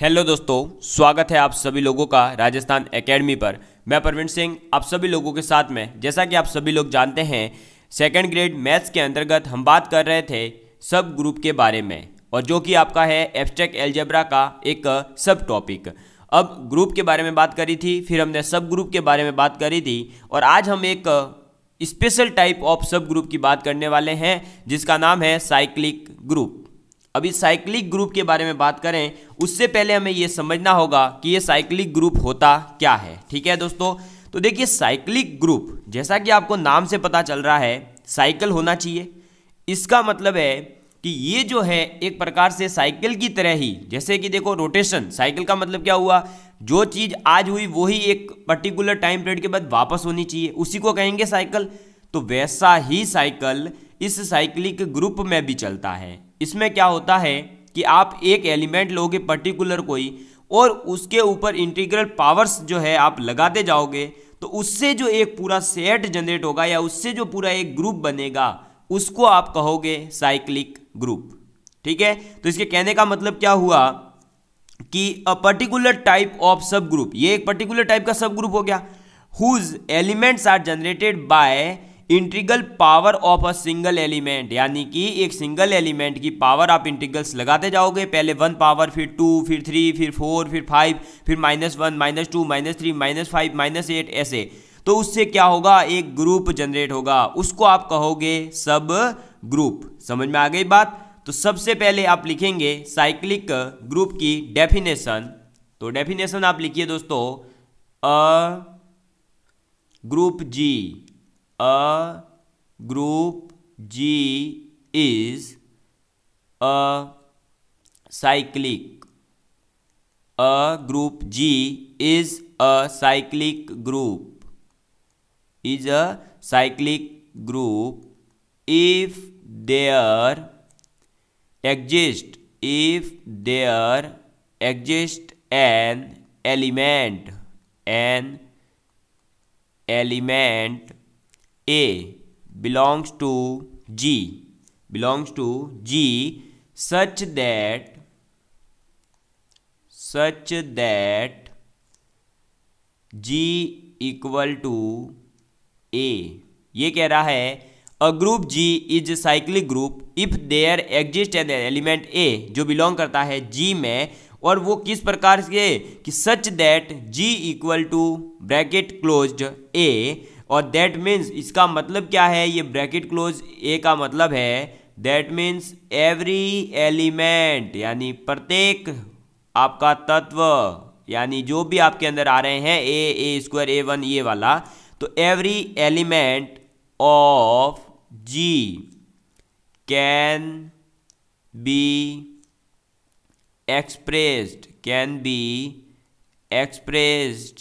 Hello दोस्तों स्वागत है आप सभी लोगों का राजस्थान एकेडमी पर मैं प्रवीण सिंह आप सभी लोगों के साथ में जैसा कि आप सभी लोग जानते हैं सेकेंड ग्रेड मैथ्स के अंतर्गत हम बात कर रहे थे सब ग्रुप के बारे में और जो कि आपका है एब्स्ट्रैक्ट एल्जेब्रा का एक सब टॉपिक अब ग्रुप के बारे में बात करी थी फिर हमने सब ग्रुप के बारे में बात करी थी और आज हम एक special type of subgroup की बात करने वाले हैं जिसका नाम है साइक्लिक ग्रुप अभी साइक्लिक ग्रुप के बारे में बात करें उससे पहले हमें यह समझना होगा कि ये साइक्लिक ग्रुप होता क्या है ठीक है दोस्तों तो देखिए साइक्लिक ग्रुप जैसा कि आपको नाम से पता चल रहा है साइकिल होना चाहिए इसका मतलब है कि ये जो है एक प्रकार से साइकिल की तरह ही जैसे कि देखो रोटेशन साइकिल का मतलब क्या हुआ जो चीज़ आज हुई वही एक पर्टिकुलर टाइम पीरियड के बाद वापस होनी चाहिए उसी को कहेंगे साइकिल तो वैसा ही साइकिल इस साइक्लिक ग्रुप में भी चलता है इसमें क्या होता है कि आप एक एलिमेंट लोगे पर्टिकुलर कोई और उसके ऊपर इंटीग्रल पावर्स जो है आप लगाते जाओगे तो उससे जो एक पूरा सेट जनरेट होगा या उससे जो पूरा एक ग्रुप बनेगा उसको आप कहोगे साइक्लिक ग्रुप ठीक है तो इसके कहने का मतलब क्या हुआ कि a particular type of subgroup ये एक पर्टिकुलर टाइप का सब ग्रुप हो गया whose elements are generated by integral power of a single element यानी कि एक सिंगल एलिमेंट की पावर आप इंटीग्रल्स लगाते जाओगे पहले वन पावर फिर टू फिर थ्री फिर फोर फिर फाइव फिर minus one minus two minus three minus five minus eight ऐसे तो उससे क्या होगा एक ग्रुप जनरेट होगा उसको आप कहोगे सब ग्रुप समझ में आ गई बात तो सबसे पहले आप लिखेंगे साइक्लिक ग्रुप की डेफिनेशन तो डेफिनेशन आप लिखिए दोस्तों a group G A group G is a cyclic. A group G is a cyclic group. Is a cyclic group if there exist if there exist an element an element A belongs to G belongs to G such that such that G equal to A ये कह रहा है a group G is cyclic group if there exist an element a जो belong करता है जी में और वो किस प्रकार से कि such that G equal to bracket closed a और दैट मीन्स इसका मतलब क्या है ये ब्रैकेट क्लोज ए का मतलब है दैट मीन्स एवरी एलिमेंट यानी प्रत्येक आपका तत्व यानी जो भी आपके अंदर आ रहे हैं ए ए स्क्वायर ए वन ये वाला तो every element of G can be expressed can be expressed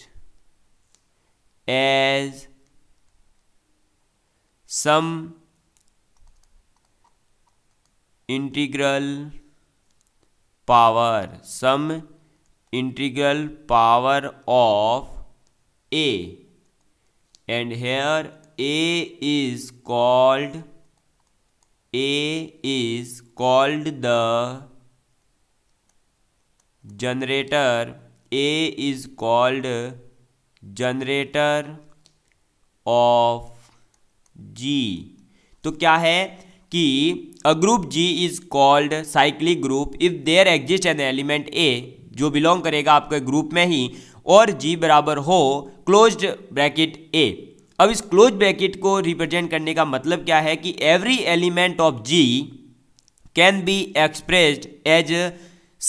as sum integral power sum integral power of a and here a is called a is called the generator a is called generator of G तो क्या है कि a group G is called cyclic group if there exist an element a जो belong करेगा आपके group में ही और जी बराबर हो क्लोज्ड ब्रैकेट ए अब इस क्लोज ब्रैकेट को रिप्रेजेंट करने का मतलब क्या है कि every element of G can be expressed as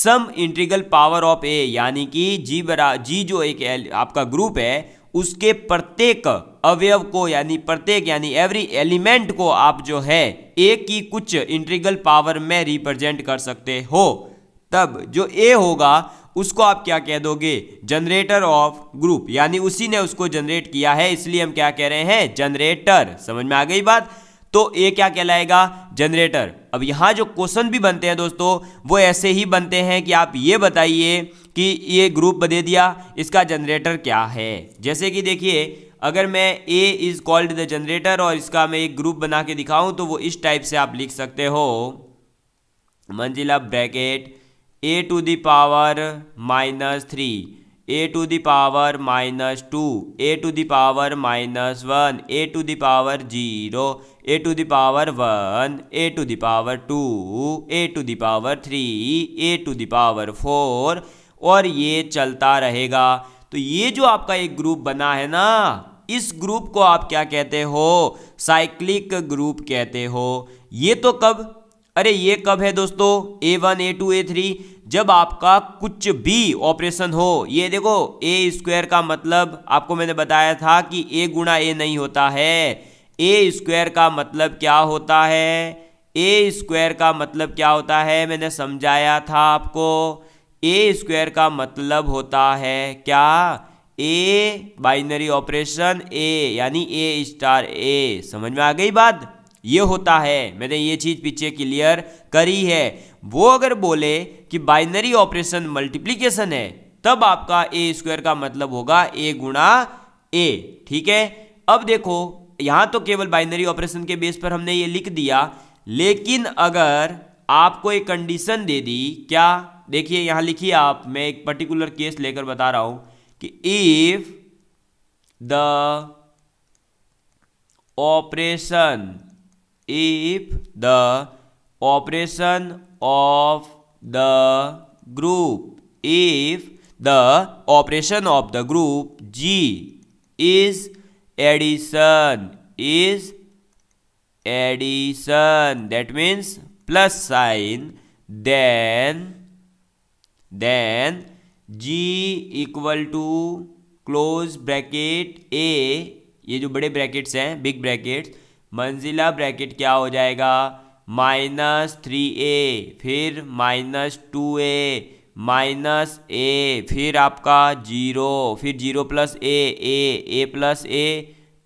some integral power of a यानी कि जी बरा जी जो एक आपका ग्रुप है उसके प्रत्येक अवयव को यानी प्रत्येक यानी एवरी एलिमेंट को आप जो है ए की कुछ इंट्रीगल पावर में रिप्रेजेंट कर सकते हो तब जो ए होगा उसको आप क्या कह दोगे जनरेटर ऑफ ग्रुप यानी उसी ने उसको जनरेट किया है इसलिए हम क्या कह रहे हैं जनरेटर समझ में आ गई बात तो ए क्या कहलाएगा जनरेटर अब यहाँ जो क्वेश्चन भी बनते हैं दोस्तों वो ऐसे ही बनते हैं कि आप ये बताइए कि ये ग्रुप दे दिया इसका जनरेटर क्या है जैसे कि देखिए अगर मैं a is called the generator और इसका मैं एक ग्रुप बना के दिखाऊं तो वो इस टाइप से आप लिख सकते हो मंजिला bracket a to the power minus three a to the power minus two a to the power minus one a to the power zero a to the power one a to the power two a to the power three a to the power four और ये चलता रहेगा तो ये जो आपका एक group बना है ना इस ग्रुप को आप क्या कहते हो साइक्लिक ग्रुप कहते हो ये तो कब अरे ये कब है दोस्तों a one a two a three जब आपका कुछ भी ऑपरेशन हो ये देखो ए स्क्वायर का मतलब आपको मैंने बताया था कि ए गुणा ए नहीं होता है ए स्क्वायर का मतलब क्या होता है ए स्क्वायर का मतलब क्या होता है मैंने समझाया था आपको ए स्क्वायर का मतलब होता है क्या ए बाइनरी ऑपरेशन ए यानी ए स्टार ए समझ में आ गई बात ये होता है मैंने ये चीज़ पीछे क्लियर करी है वो अगर बोले कि बाइनरी ऑपरेशन मल्टीप्लीकेशन है तब आपका ए स्क्वायर का मतलब होगा ए गुणा ए ठीक है अब देखो यहां तो केवल बाइनरी ऑपरेशन के बेस पर हमने ये लिख दिया लेकिन अगर आपको एक कंडीशन दे दी क्या देखिए यहां लिखिए आप मैं एक पर्टिकुलर केस लेकर बता रहा हूं कि if the operation if the operation of the group if the operation of the group g is addition is addition that means plus sign then then g equal to close bracket a ये जो बड़े brackets हैं big brackets मंजिला bracket क्या हो जाएगा minus three a फिर minus two a minus a फिर आपका जीरो फिर zero plus a a a plus a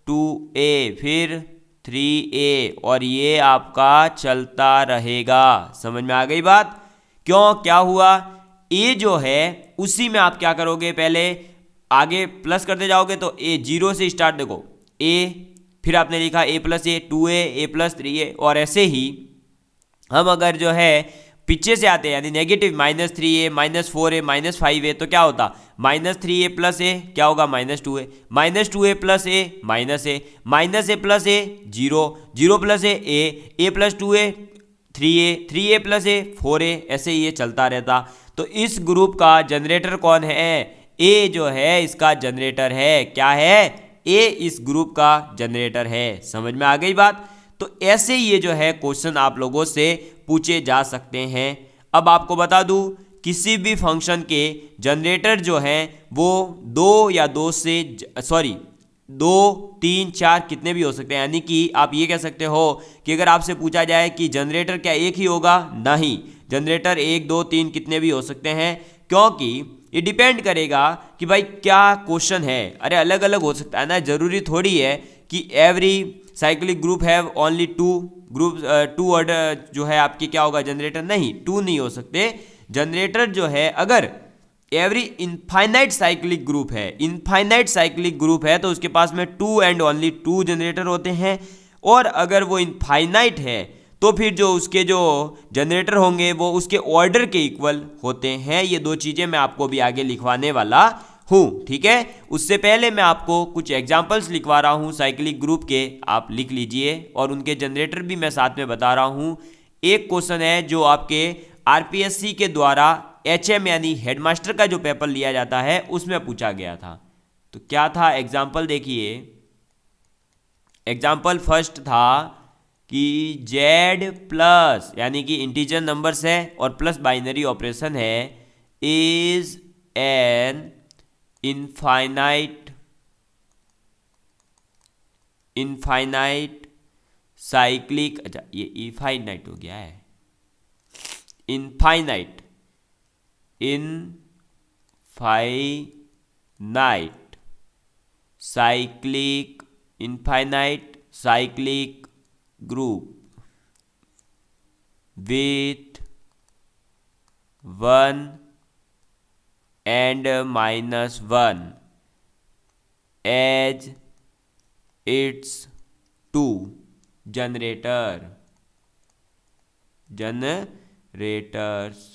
two a फिर थ्री ए और ये आपका चलता रहेगा समझ में आ गई बात क्यों क्या हुआ ए जो है उसी में आप क्या करोगे पहले आगे प्लस करते जाओगे तो ए जीरो से स्टार्ट देखो ए फिर आपने लिखा a plus a two a a plus three a और ऐसे ही हम अगर जो है पीछे से आते हैं यानी negative minus three a minus four a minus five a तो क्या होता minus three a plus a क्या होगा minus two a minus two a plus a minus a minus a plus a zero zero plus a a a plus two a three a three a plus a four a ऐसे ही ये चलता रहता तो इस group का generator कौन है ए जो है इसका जनरेटर है क्या है ए इस ग्रुप का जनरेटर है समझ में आ गई बात तो ऐसे ये जो है क्वेश्चन आप लोगों से पूछे जा सकते हैं अब आपको बता दूँ किसी भी फंक्शन के जनरेटर जो हैं वो दो या दो से सॉरी दो तीन चार कितने भी हो सकते हैं यानी कि आप ये कह सकते हो कि अगर आपसे पूछा जाए कि जनरेटर क्या एक ही होगा नहीं जनरेटर एक दो तीन कितने भी हो सकते हैं क्योंकि ये डिपेंड करेगा कि भाई क्या क्वेश्चन है अरे अलग अलग हो सकता है ना जरूरी थोड़ी है कि every cyclic group have only two group two order जो है आपके क्या होगा जनरेटर नहीं टू नहीं हो सकते जनरेटर जो है अगर एवरी इनफाइनाइट साइक्लिक ग्रुप है इनफाइनाइट साइक्लिक ग्रुप है तो उसके पास में two and only two generator होते हैं और अगर वो इनफाइनाइट है तो फिर जो उसके जो जनरेटर होंगे वो उसके ऑर्डर के इक्वल होते हैं ये दो चीज़ें मैं आपको भी आगे लिखवाने वाला हूँ ठीक है उससे पहले मैं आपको कुछ एग्जाम्पल्स लिखवा रहा हूँ साइक्लिक ग्रुप के आप लिख लीजिए और उनके जनरेटर भी मैं साथ में बता रहा हूँ एक क्वेश्चन है जो आपके आरपीएससी के द्वारा एच यानी हेडमास्टर का जो पेपर लिया जाता है उसमें पूछा गया था तो क्या था एग्जाम्पल देखिए एग्जाम्पल फर्स्ट था कि जेड प्लस यानी कि इंटीजर नंबर्स है और प्लस बाइनरी ऑपरेशन है is an infinite infinite cyclic अच्छा ये इफाइनाइट हो गया है infinite infinite cyclic infinite cyclic group with 1 and minus 1 as its two generator generators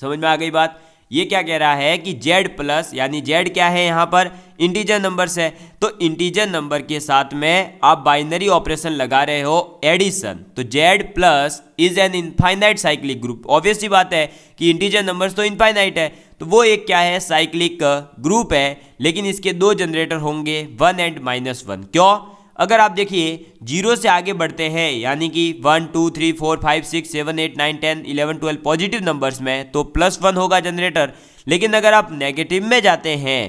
समझ में आ गई बात ये क्या कह रहा है कि z प्लस यानी z क्या है यहां पर इंटीजर नंबर्स है तो इंटीजर नंबर के साथ में आप बाइनरी ऑपरेशन लगा रहे हो एडिशन तो Z plus is an infinite cyclic group obviously बात है कि इंटीजर नंबर्स तो इनफाइनाइट है तो वो एक क्या है साइक्लिक ग्रुप है लेकिन इसके दो जनरेटर होंगे वन एंड माइनस वन क्यों अगर आप देखिए जीरो से आगे बढ़ते हैं यानी कि one two three four five six seven eight nine ten eleven twelve positive numbers में तो प्लस वन होगा जनरेटर लेकिन अगर आप नेगेटिव में जाते हैं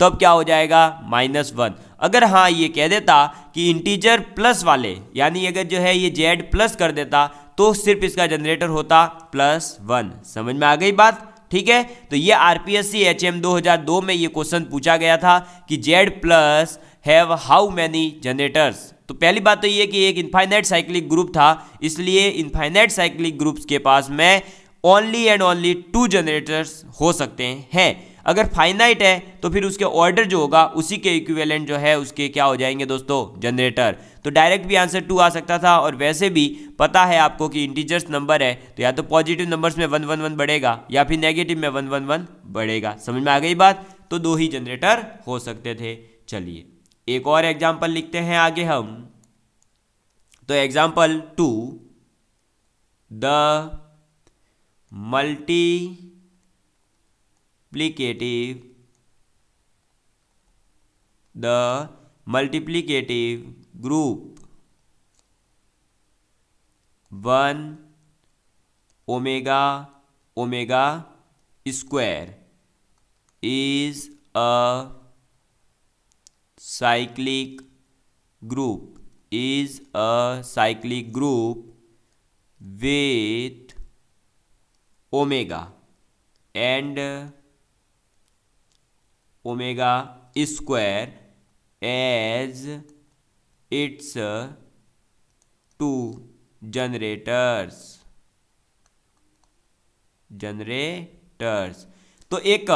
तब क्या हो जाएगा माइनस वन अगर हाँ ये कह देता कि इंटीजर प्लस वाले यानी अगर जो है ये जेड प्लस कर देता तो सिर्फ इसका जनरेटर होता प्लस वन समझ में आ गई बात ठीक है तो ये R P S C H M दो हजार दो में ये क्वेश्चन पूछा गया था कि Z plus have how many generators तो पहली बात तो ये कि एक इन्फाइनाइट साइक्लिक ग्रुप था इसलिए इन्फाइनाइट साइक्लिक ग्रुप्स के पास में only and only two generators हो सकते हैं अगर फाइनाइट है तो फिर उसके ऑर्डर जो होगा उसी के इक्विवेलेंट जो है उसके क्या हो जाएंगे दोस्तों जनरेटर तो डायरेक्ट भी आंसर टू आ सकता था और वैसे भी पता है आपको कि इंटीजर्स नंबर है तो या तो पॉजिटिव नंबर्स में वन वन वन बढ़ेगा या फिर नेगेटिव में वन वन वन बढ़ेगा समझ में आ गई बात तो दो ही जनरेटर हो सकते थे चलिए एक और एग्जाम्पल लिखते हैं आगे हम तो example to the multi multiplicative the multiplicative group 1 omega omega square is a cyclic group is a cyclic group with omega and omega square as its two generators generators तो एक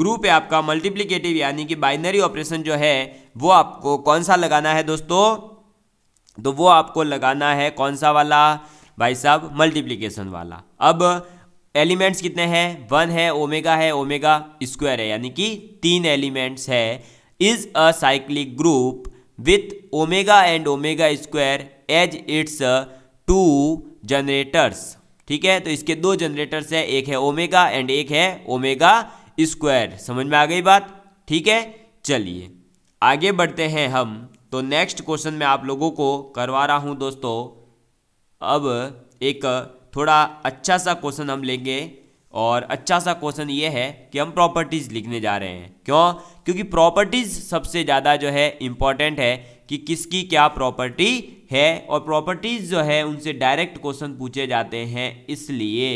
ग्रुप है आपका multiplicative यानी कि binary operation जो है वो आपको कौन सा लगाना है दोस्तों तो वो आपको लगाना है कौन सा वाला भाई साहब मल्टीप्लीकेशन वाला अब एलिमेंट्स कितने हैं वन है ओमेगा है ओमेगा स्क्वायर है यानी कि तीन एलिमेंट्स है is a cyclic group with omega and omega square as its two generators ठीक है तो इसके दो जनरेटर्स है एक है ओमेगा एंड एक है ओमेगा स्क्वायर समझ में आ गई बात ठीक है चलिए आगे बढ़ते हैं हम तो नेक्स्ट क्वेश्चन में आप लोगों को करवा रहा हूं दोस्तों अब एक थोड़ा अच्छा सा क्वेश्चन हम लेंगे और अच्छा सा क्वेश्चन ये है कि हम प्रॉपर्टीज़ लिखने जा रहे हैं क्यों क्योंकि प्रॉपर्टीज़ सबसे ज़्यादा जो है इम्पॉर्टेंट है कि किसकी क्या प्रॉपर्टी है और प्रॉपर्टीज़ जो है उनसे डायरेक्ट क्वेश्चन पूछे जाते हैं इसलिए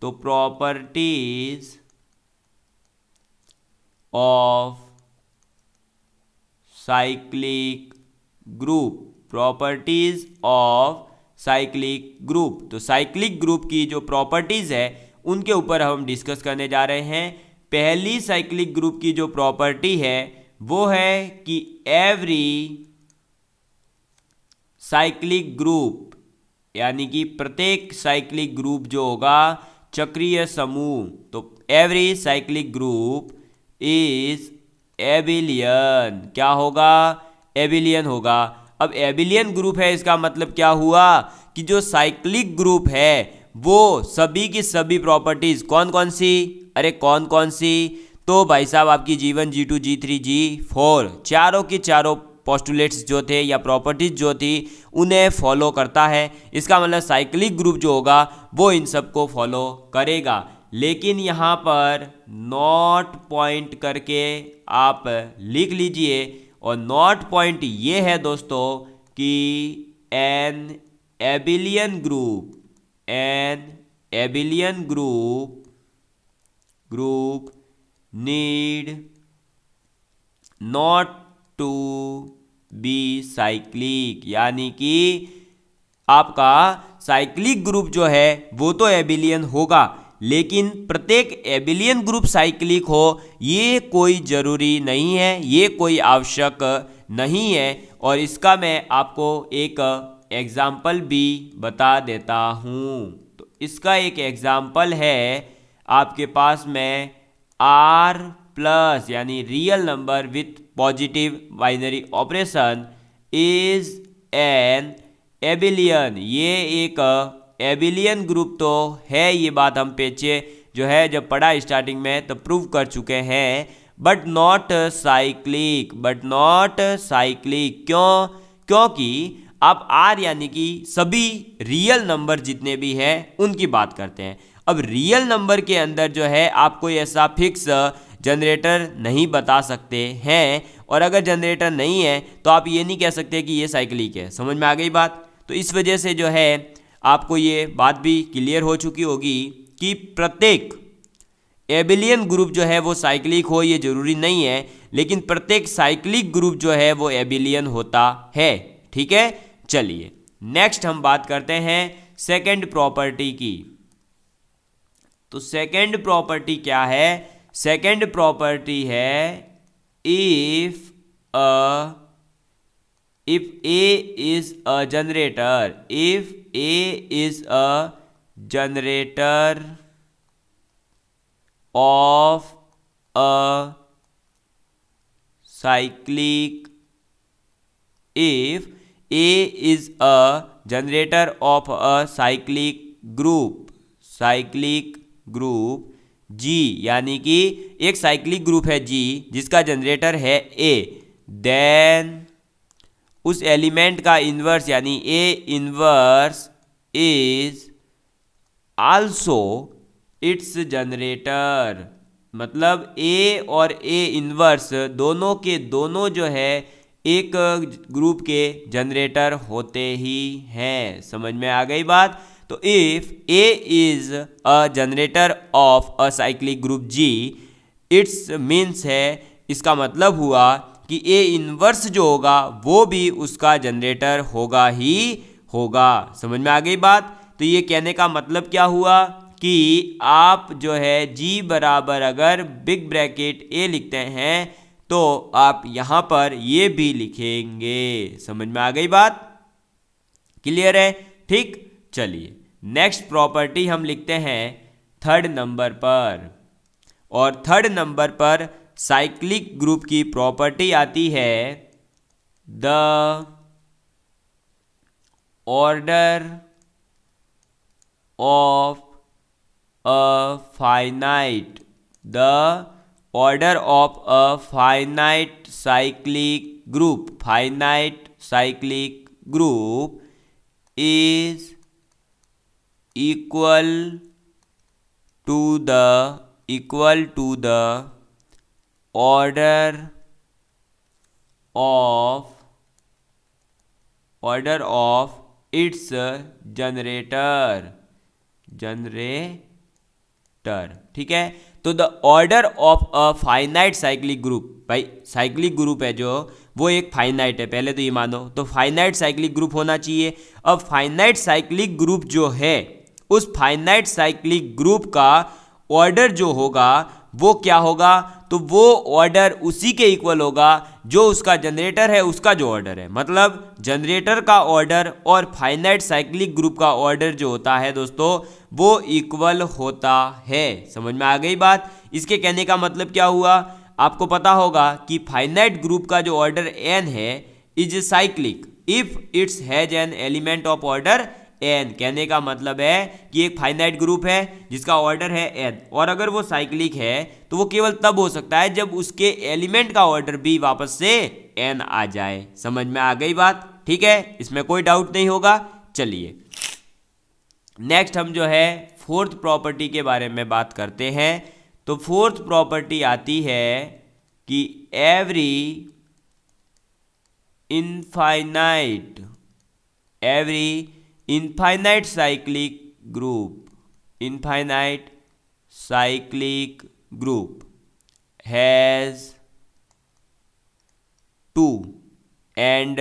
तो properties of cyclic group properties of cyclic group तो साइक्लिक ग्रुप की जो प्रॉपर्टीज़ है उनके ऊपर हम डिस्कस करने जा रहे हैं पहली साइक्लिक ग्रुप की जो प्रॉपर्टी है वो है कि एवरी साइक्लिक ग्रुप यानी कि प्रत्येक साइक्लिक ग्रुप जो होगा चक्रीय समूह तो every cyclic group is abelian क्या होगा एबिलियन होगा अब एबिलियन ग्रुप है इसका मतलब क्या हुआ कि जो साइक्लिक ग्रुप है वो सभी की सभी प्रॉपर्टीज़ कौन कौन सी अरे कौन कौन सी तो भाई साहब आपकी जीवन G two G three G four चारों की चारों पॉस्टुलेट्स जो थे या प्रॉपर्टीज़ जो थी उन्हें फॉलो करता है इसका मतलब साइक्लिक ग्रुप जो होगा वो इन सबको फॉलो करेगा लेकिन यहाँ पर नॉट पॉइंट करके आप लिख लीजिए और नॉट पॉइंट ये है दोस्तों कि an abelian group an abelian group group need not to be cyclic यानी कि आपका साइक्लिक ग्रुप जो है वो तो एबिलियन होगा लेकिन प्रत्येक एबिलियन ग्रुप साइक्लिक हो ये कोई ज़रूरी नहीं है ये कोई आवश्यक नहीं है और इसका मैं आपको एक एग्ज़ाम्पल भी बता देता हूँ तो इसका एक एग्ज़ाम्पल है आपके पास में आर प्लस यानी real number with positive binary operation is an abelian ये एक एविलियन ग्रुप तो है ये बात हम पेचे जो है जब पढ़ा स्टार्टिंग में तो प्रूव कर चुके हैं but not cyclic but not cyclic क्यों क्योंकि आप आर यानी कि सभी रियल नंबर जितने भी हैं उनकी बात करते हैं अब रियल नंबर के अंदर जो है आप कोई ऐसा फिक्स जनरेटर नहीं बता सकते हैं और अगर जनरेटर नहीं है तो आप ये नहीं कह सकते कि ये साइक्लिक है समझ में आ गई बात तो इस वजह से जो है आपको ये बात भी क्लियर हो चुकी होगी कि प्रत्येक एबिलियन ग्रुप जो है वो साइक्लिक हो ये जरूरी नहीं है लेकिन प्रत्येक साइक्लिक ग्रुप जो है वो एबिलियन होता है ठीक है चलिए नेक्स्ट हम बात करते हैं सेकंड प्रॉपर्टी की तो सेकंड प्रॉपर्टी क्या है सेकंड प्रॉपर्टी है if a if A is a generator, if A is a generator of a cyclic, if A is a generator of a cyclic group, cyclic group G यानी कि एक cyclic group है G जिसका generator है A, then उस element का inverse यानी a inverse is also its generator मतलब ए और ए इन्वर्स दोनों के दोनों जो है एक ग्रुप के जनरेटर होते ही हैं समझ में आ गई बात तो if a is a generator of a cyclic group G it's means है इसका मतलब हुआ कि ए इनवर्स जो होगा वो भी उसका जनरेटर होगा ही होगा समझ में आ गई बात तो ये कहने का मतलब क्या हुआ कि आप जो है जी बराबर अगर बिग ब्रैकेट ए लिखते हैं तो आप यहां पर ये भी लिखेंगे समझ में आ गई बात क्लियर है ठीक चलिए नेक्स्ट प्रॉपर्टी हम लिखते हैं थर्ड नंबर पर और थर्ड नंबर पर साइक्लिक ग्रुप की प्रॉपर्टी आती है the order of a finite the order of a finite cyclic group finite cyclic group is equal to the equal to the order of order of its generator generator ठीक है तो the order of a finite cyclic group भाई cyclic group है जो वो एक finite है पहले तो ये मानो तो फाइनाइट साइक्लिक ग्रुप होना चाहिए अब फाइनाइट साइक्लिक ग्रुप जो है उस फाइनाइट साइक्लिक ग्रुप का ऑर्डर जो होगा वो क्या होगा तो वो ऑर्डर उसी के इक्वल होगा जो उसका जनरेटर है उसका जो ऑर्डर है मतलब जनरेटर का ऑर्डर और फाइनाइट साइक्लिक ग्रुप का ऑर्डर जो होता है दोस्तों वो इक्वल होता है समझ में आ गई बात इसके कहने का मतलब क्या हुआ आपको पता होगा कि फाइनाइट ग्रुप का जो ऑर्डर एन है is cyclic if it's has an element of order n कहने का मतलब है कि एक फाइनाइट ग्रुप है जिसका ऑर्डर है एन और अगर वो साइक्लिक है तो वो केवल तब हो सकता है जब उसके एलिमेंट का ऑर्डर भी वापस से एन आ जाए समझ में आ गई बात ठीक है इसमें कोई डाउट नहीं होगा चलिए नेक्स्ट हम जो है फोर्थ प्रॉपर्टी के बारे में बात करते हैं तो फोर्थ प्रॉपर्टी आती है कि every infinite every infinite cyclic group infinite cyclic group has two and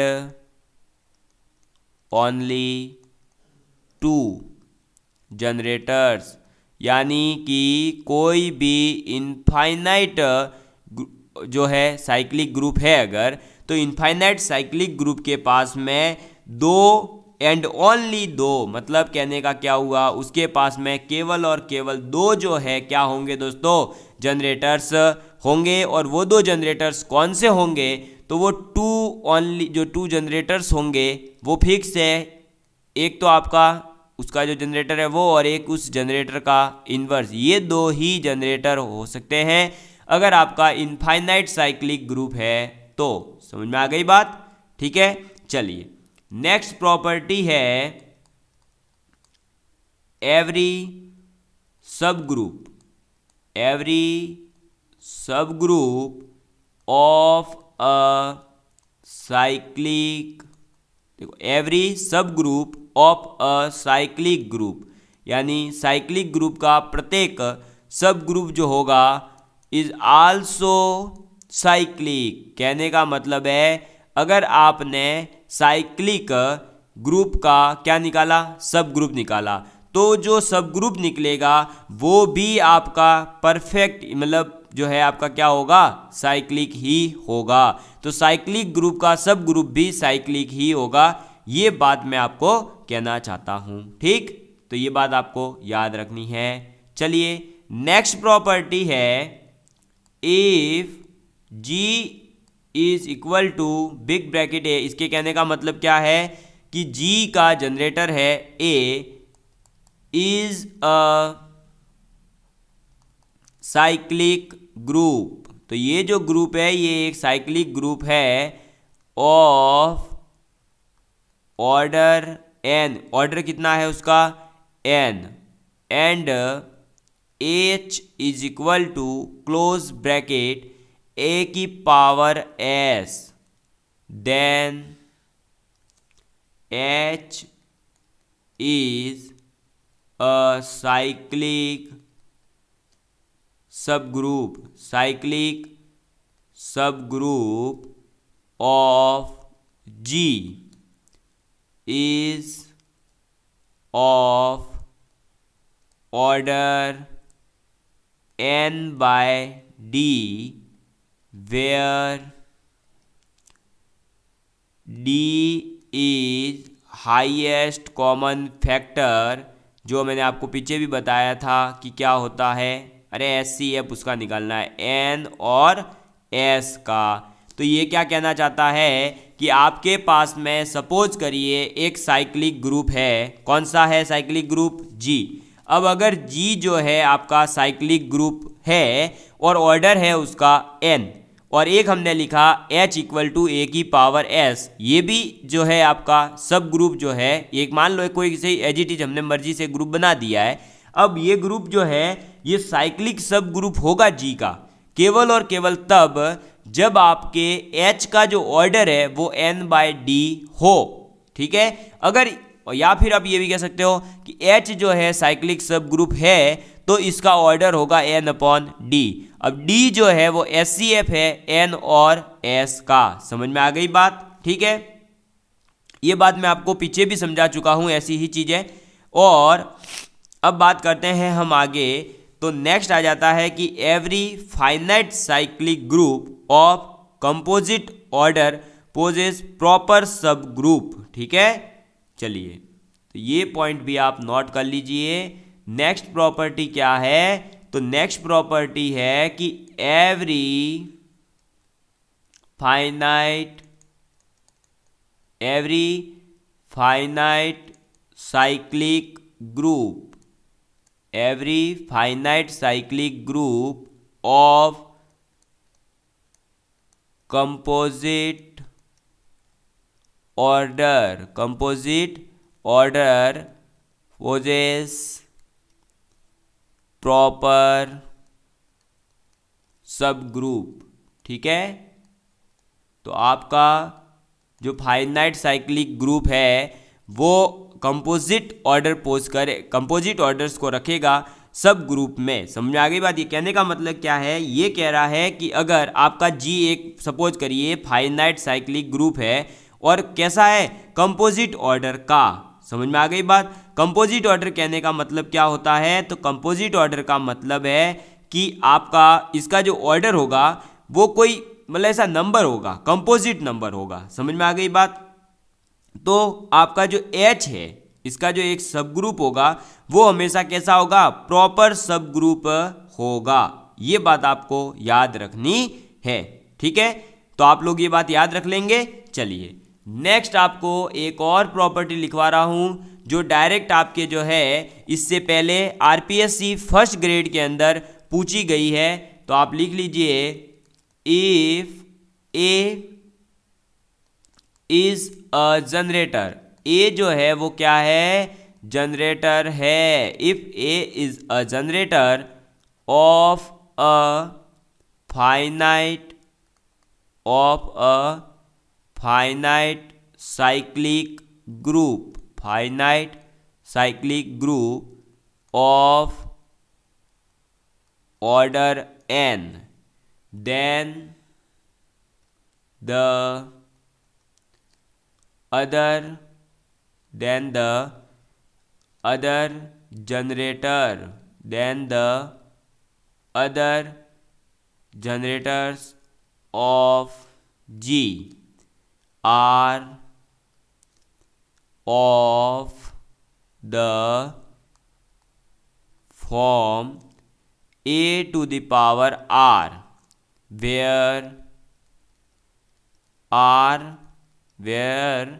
only two generators यानी कि कोई भी इनफाइनाइट जो है साइक्लिक ग्रुप है अगर तो इनफाइनाइट साइक्लिक ग्रुप के पास में दो एंड ओनली दो मतलब कहने का क्या हुआ उसके पास में केवल और केवल दो जो है क्या होंगे दोस्तों जनरेटर्स होंगे और वो दो जनरेटर्स कौन से होंगे तो वो टू ओनली जो टू जनरेटर्स होंगे वो फिक्स है एक तो आपका उसका जो जनरेटर है वो और एक उस जनरेटर का इन्वर्स ये दो ही जनरेटर हो सकते हैं अगर आपका इनफाइनाइट साइक्लिक ग्रुप है तो समझ में आ गई बात ठीक है चलिए नेक्स्ट प्रॉपर्टी है every sub group every sub group of a cyclic देखो every sub group of a cyclic group यानी साइक्लिक ग्रुप का प्रत्येक सब ग्रुप जो होगा इज आल्सो साइक्लिक कहने का मतलब है अगर आपने साइक्लिक ग्रुप का क्या निकाला सब ग्रुप निकाला तो जो सब ग्रुप निकलेगा वो भी आपका परफेक्ट मतलब जो है आपका क्या होगा साइक्लिक ही होगा तो साइक्लिक ग्रुप का सब ग्रुप भी साइक्लिक ही होगा ये बात मैं आपको कहना चाहता हूँ ठीक तो ये बात आपको याद रखनी है चलिए नेक्स्ट प्रॉपर्टी है if G is equal to big bracket a इसके कहने का मतलब क्या है कि जी का जनरेटर है a is a cyclic group तो ये जो ग्रुप है ये एक साइक्लिक ग्रुप है ऑफ ऑर्डर एन ऑर्डर कितना है उसका n and H is equal to close bracket a की power s then H is a cyclic subgroup cyclic subgroup of G is of order n by d where d is highest common factor जो मैंने आपको पीछे भी बताया था कि क्या होता है अरे एस सी एफ उसका निकालना है एन और एस का तो ये क्या कहना चाहता है कि आपके पास में सपोज करिए एक साइक्लिक ग्रुप है कौन सा है साइक्लिक ग्रुप जी अब अगर जी जो है आपका साइक्लिक ग्रुप है और ऑर्डर है उसका एन और एक हमने लिखा एच इक्वल टू ए की पावर एस ये भी जो है आपका सब ग्रुप जो है एक मान लो कोई किसी एजिटिज हमने मर्जी से ग्रुप बना दिया है अब ये ग्रुप जो है ये साइक्लिक सब ग्रुप होगा जी का केवल और केवल तब जब आपके एच का जो ऑर्डर है वो एन बाय डी हो ठीक है अगर या फिर आप ये भी कह सकते हो कि एच जो है साइक्लिक सब ग्रुप है तो इसका ऑर्डर होगा एन अपॉन डी अब डी जो है वो एस सी एफ है एन और एस का समझ में आ गई बात ठीक है ये बात मैं आपको पीछे भी समझा चुका हूं ऐसी ही चीजें और अब बात करते हैं हम आगे तो नेक्स्ट आ जाता है कि every finite cyclic group of composite order possess proper sub group ठीक है चलिए तो ये पॉइंट भी आप नोट कर लीजिए नेक्स्ट प्रॉपर्टी क्या है तो नेक्स्ट प्रॉपर्टी है कि every finite every finite cyclic group every finite cyclic group of composite order composite order possess proper sub group ठीक है तो आपका जो फाइनाइट साइक्लिक ग्रुप है वो कंपोजिट ऑर्डर पोज करे कंपोजिट ऑर्डर्स को रखेगा सब ग्रुप में समझ आगे बात ये कहने का मतलब क्या है ये कह रहा है कि अगर आपका जी एक सपोज करिए फाइनाइट साइक्लिक ग्रुप है और कैसा है कंपोजिट ऑर्डर का समझ में आ गई बात कंपोजिट ऑर्डर कहने का मतलब क्या होता है तो कंपोजिट ऑर्डर का मतलब है कि आपका इसका जो ऑर्डर होगा वो कोई मतलब ऐसा नंबर होगा कंपोजिट नंबर होगा समझ में आ गई बात तो आपका जो एच है इसका जो एक सब ग्रुप होगा वो हमेशा कैसा होगा प्रॉपर सब ग्रुप होगा ये बात आपको याद रखनी है ठीक है तो आप लोग ये बात याद रख लेंगे चलिए नेक्स्ट आपको एक और प्रॉपर्टी लिखवा रहा हूं जो डायरेक्ट आपके जो है इससे पहले आर फर्स्ट ग्रेड के अंदर पूछी गई है तो आप लिख लीजिए if a is a generator a जो है वो क्या है जनरेटर है if a is a generator of a finite of a finite cyclic group finite cyclic group of order n then the other then the other generator then the other generators of G are of the form a to the power r where r where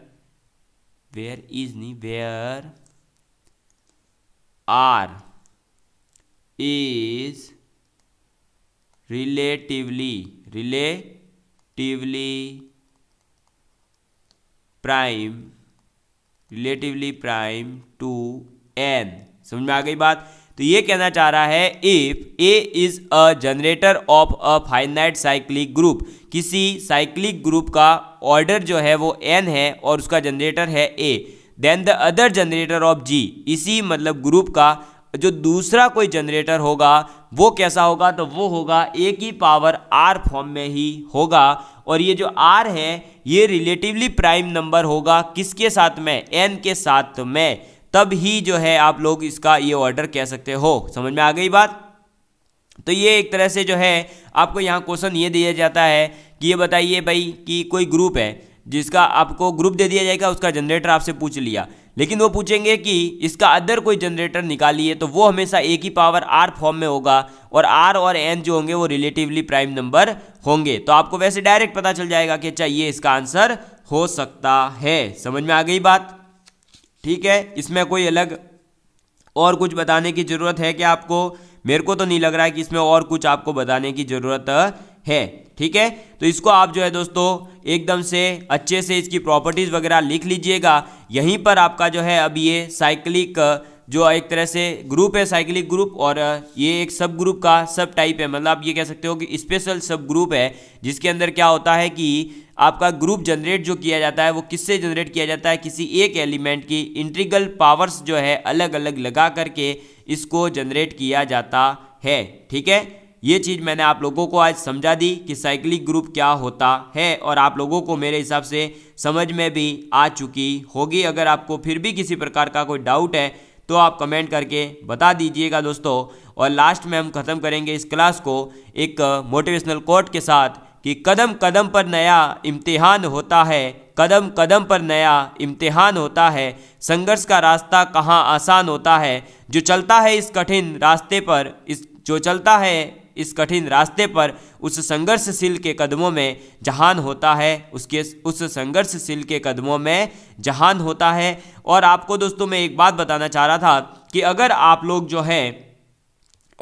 where is ni where r is relatively relatively prime relatively prime to n समझ में आ गई बात तो ये कहना चाह रहा है if a is a generator of a finite cyclic group किसी साइक्लिक ग्रुप का ऑर्डर जो है वो एन है और उसका जनरेटर है a then the other generator of G इसी मतलब ग्रुप का जो दूसरा कोई जनरेटर होगा वो कैसा होगा तो वो होगा ए की पावर आर फॉर्म में ही होगा और ये जो आर है ये रिलेटिवली प्राइम नंबर होगा किसके साथ में एन के साथ में तब ही जो है आप लोग इसका ये ऑर्डर कह सकते हो समझ में आ गई बात तो ये एक तरह से जो है आपको यहाँ क्वेश्चन ये दिया जाता है कि ये बताइए भाई कि कोई ग्रुप है जिसका आपको ग्रुप दे दिया जाएगा उसका जनरेटर आपसे पूछ लिया लेकिन वो पूछेंगे कि इसका अदर कोई जनरेटर निकालिए तो वो हमेशा एक ही पावर आर फॉर्म में होगा और आर और एन जो होंगे वो रिलेटिवली प्राइम नंबर होंगे तो आपको वैसे डायरेक्ट पता चल जाएगा कि अच्छा ये इसका आंसर हो सकता है समझ में आ गई बात ठीक है इसमें कोई अलग और कुछ बताने की ज़रूरत है कि आपको मेरे को तो नहीं लग रहा है कि इसमें और कुछ आपको बताने की ज़रूरत है ठीक है तो इसको आप जो है दोस्तों एकदम से अच्छे से इसकी प्रॉपर्टीज़ वगैरह लिख लीजिएगा यहीं पर आपका जो है अब ये साइक्लिक जो एक तरह से ग्रुप है साइकिलिक ग्रुप और ये एक सब ग्रुप का सब टाइप है मतलब आप ये कह सकते हो कि स्पेशल सब ग्रुप है जिसके अंदर क्या होता है कि आपका ग्रुप जनरेट जो किया जाता है वो किससे जनरेट किया जाता है किसी एक एलिमेंट की इंट्रीगल पावर्स जो है अलग अलग लगा करके इसको जनरेट किया जाता है ठीक है ये चीज़ मैंने आप लोगों को आज समझा दी कि साइक्लिक ग्रुप क्या होता है और आप लोगों को मेरे हिसाब से समझ में भी आ चुकी होगी अगर आपको फिर भी किसी प्रकार का कोई डाउट है तो आप कमेंट करके बता दीजिएगा दोस्तों और लास्ट में हम ख़त्म करेंगे इस क्लास को एक मोटिवेशनल कोट के साथ कि कदम कदम पर नया इम्तिहान होता है कदम कदम पर नया इम्तिहान होता है संघर्ष का रास्ता कहाँ आसान होता है जो चलता है इस कठिन रास्ते पर इस जो चलता है इस कठिन रास्ते पर उस संघर्षशील के कदमों में जहान होता है उसके उस संघर्षशील के कदमों में जहान होता है और आपको दोस्तों मैं एक बात बताना चाह रहा था कि अगर आप लोग जो है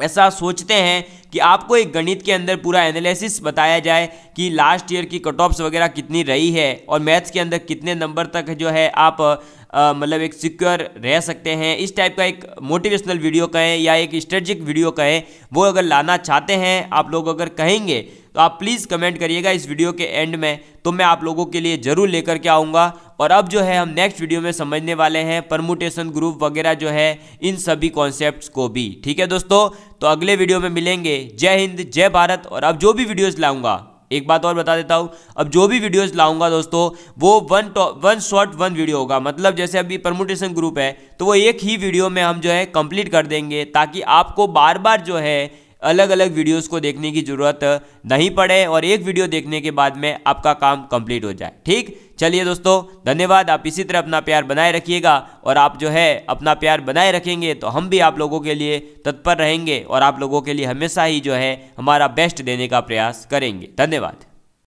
ऐसा सोचते हैं कि आपको एक गणित के अंदर पूरा एनालिसिस बताया जाए कि लास्ट ईयर की कट ऑफ्स वगैरह कितनी रही है और मैथ्स के अंदर कितने नंबर तक जो है आप मतलब एक सिक्योर रह सकते हैं इस टाइप का एक मोटिवेशनल वीडियो कहें या एक स्ट्रेटजिक वीडियो कहें वो अगर लाना चाहते हैं आप लोग अगर कहेंगे तो आप प्लीज़ कमेंट करिएगा इस वीडियो के एंड में तो मैं आप लोगों के लिए ज़रूर लेकर के आऊँगा और अब जो है हम नेक्स्ट वीडियो में समझने वाले हैं परमुटेशन ग्रुप वगैरह जो है इन सभी कॉन्सेप्ट को भी ठीक है दोस्तों तो अगले वीडियो में मिलेंगे जय हिंद जय भारत और अब जो भी वीडियोज़ लाऊंगा एक बात और बता देता हूँ अब जो भी वीडियोस लाऊंगा दोस्तों वो one one short one video होगा मतलब जैसे अभी परमुटेशन ग्रुप है तो वो एक ही वीडियो में हम जो है कंप्लीट कर देंगे ताकि आपको बार बार जो है अलग अलग वीडियोस को देखने की ज़रूरत नहीं पड़े और एक वीडियो देखने के बाद में आपका काम कंप्लीट हो जाए ठीक चलिए दोस्तों धन्यवाद आप इसी तरह अपना प्यार बनाए रखिएगा और आप जो है अपना प्यार बनाए रखेंगे तो हम भी आप लोगों के लिए तत्पर रहेंगे और आप लोगों के लिए हमेशा ही जो है हमारा बेस्ट देने का प्रयास करेंगे धन्यवाद